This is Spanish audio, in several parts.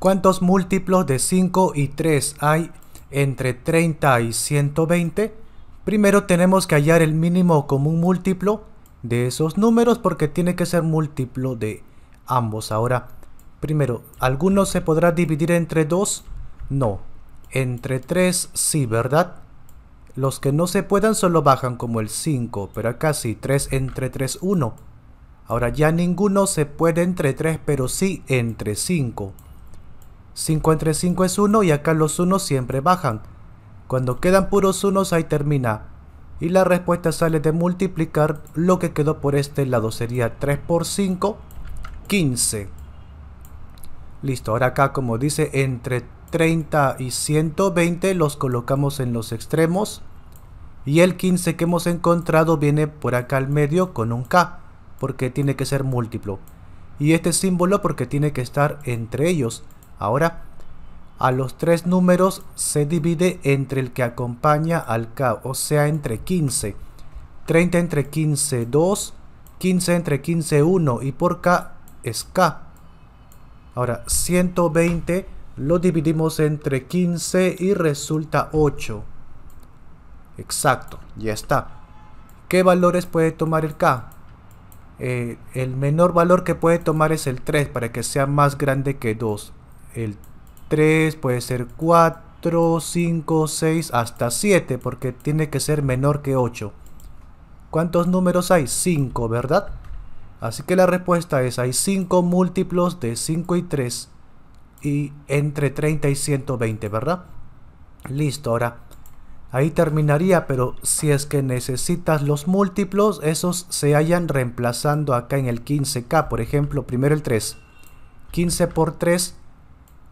¿Cuántos múltiplos de 5 y 3 hay entre 30 y 120? Primero tenemos que hallar el mínimo común múltiplo de esos números porque tiene que ser múltiplo de ambos. Ahora, primero, ¿alguno se podrá dividir entre 2? No. Entre 3 sí, ¿verdad? Los que no se puedan solo bajan como el 5, pero acá sí, 3 entre 3, 1. Ahora ya ninguno se puede entre 3, pero sí entre 5. 5 entre 5 es 1 y acá los unos siempre bajan. Cuando quedan puros unos ahí termina. Y la respuesta sale de multiplicar lo que quedó por este lado. Sería 3 por 5, 15. Listo, ahora acá como dice entre 30 y 120 los colocamos en los extremos. Y el 15 que hemos encontrado viene por acá al medio con un K, porque tiene que ser múltiplo. Y este símbolo porque tiene que estar entre ellos. Ahora, a los tres números se divide entre el que acompaña al K, o sea, entre 15. 30 entre 15, 2. 15 entre 15, 1. Y por K es K. Ahora, 120 lo dividimos entre 15 y resulta 8. Exacto, ya está. ¿Qué valores puede tomar el K? Eh, el menor valor que puede tomar es el 3 para que sea más grande que 2 el 3, puede ser 4, 5, 6, hasta 7, porque tiene que ser menor que 8. ¿Cuántos números hay? 5, ¿verdad? Así que la respuesta es, hay 5 múltiplos de 5 y 3 y entre 30 y 120, ¿verdad? Listo, ahora ahí terminaría, pero si es que necesitas los múltiplos, esos se hayan reemplazando acá en el 15K, por ejemplo, primero el 3. 15 por 3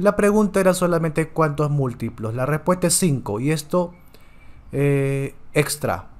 La pregunta era solamente cuántos múltiplos. La respuesta es 5 y esto eh, extra.